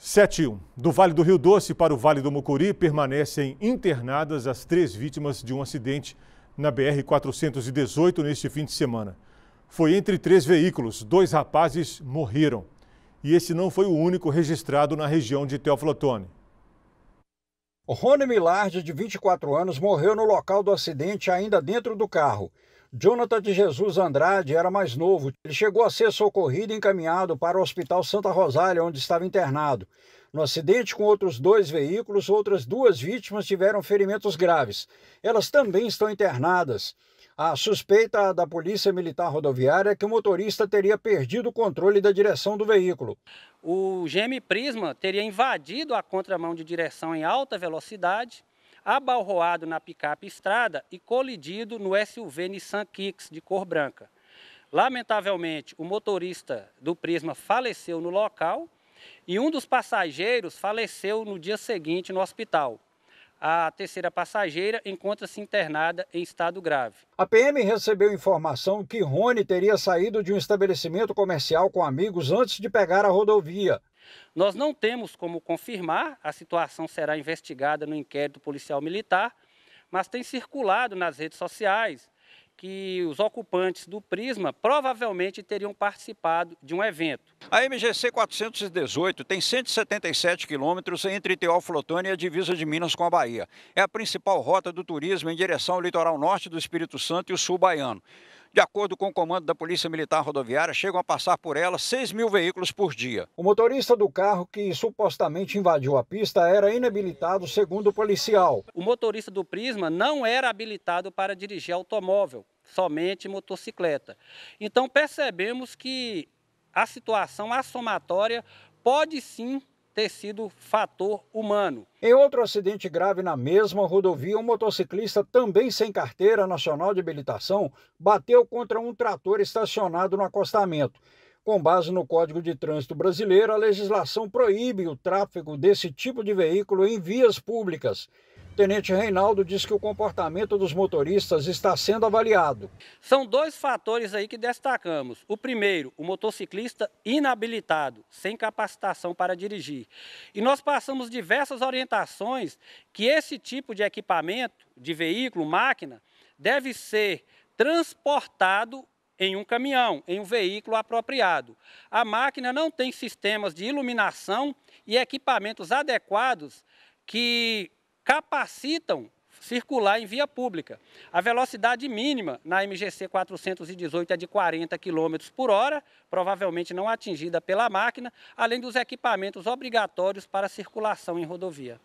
7.1. Do Vale do Rio Doce para o Vale do Mucuri permanecem internadas as três vítimas de um acidente na BR-418 neste fim de semana. Foi entre três veículos, dois rapazes morreram. E esse não foi o único registrado na região de Teoflotone. Rony Milardi, de 24 anos, morreu no local do acidente ainda dentro do carro. Jonathan de Jesus Andrade era mais novo. Ele chegou a ser socorrido e encaminhado para o Hospital Santa Rosália, onde estava internado. No acidente com outros dois veículos, outras duas vítimas tiveram ferimentos graves. Elas também estão internadas. A suspeita da Polícia Militar Rodoviária é que o motorista teria perdido o controle da direção do veículo. O GM Prisma teria invadido a contramão de direção em alta velocidade abalroado na picape estrada e colidido no SUV Nissan Kicks de cor branca. Lamentavelmente, o motorista do Prisma faleceu no local e um dos passageiros faleceu no dia seguinte no hospital. A terceira passageira encontra-se internada em estado grave. A PM recebeu informação que Rony teria saído de um estabelecimento comercial com amigos antes de pegar a rodovia. Nós não temos como confirmar, a situação será investigada no inquérito policial militar, mas tem circulado nas redes sociais que os ocupantes do Prisma provavelmente teriam participado de um evento. A MGC 418 tem 177 quilômetros entre Teófilo-Otoni e a divisa de Minas com a Bahia. É a principal rota do turismo em direção ao litoral norte do Espírito Santo e o sul baiano. De acordo com o comando da Polícia Militar Rodoviária, chegam a passar por ela 6 mil veículos por dia. O motorista do carro que supostamente invadiu a pista era inabilitado, segundo o policial. O motorista do Prisma não era habilitado para dirigir automóvel, somente motocicleta. Então percebemos que a situação, a somatória, pode sim ter sido fator humano. Em outro acidente grave na mesma rodovia, um motociclista também sem carteira nacional de habilitação bateu contra um trator estacionado no acostamento. Com base no Código de Trânsito Brasileiro, a legislação proíbe o tráfego desse tipo de veículo em vias públicas. Tenente Reinaldo diz que o comportamento dos motoristas está sendo avaliado. São dois fatores aí que destacamos. O primeiro, o motociclista inabilitado, sem capacitação para dirigir. E nós passamos diversas orientações que esse tipo de equipamento, de veículo, máquina, deve ser transportado em um caminhão, em um veículo apropriado. A máquina não tem sistemas de iluminação e equipamentos adequados que capacitam circular em via pública. A velocidade mínima na MGC 418 é de 40 km por hora, provavelmente não atingida pela máquina, além dos equipamentos obrigatórios para circulação em rodovia.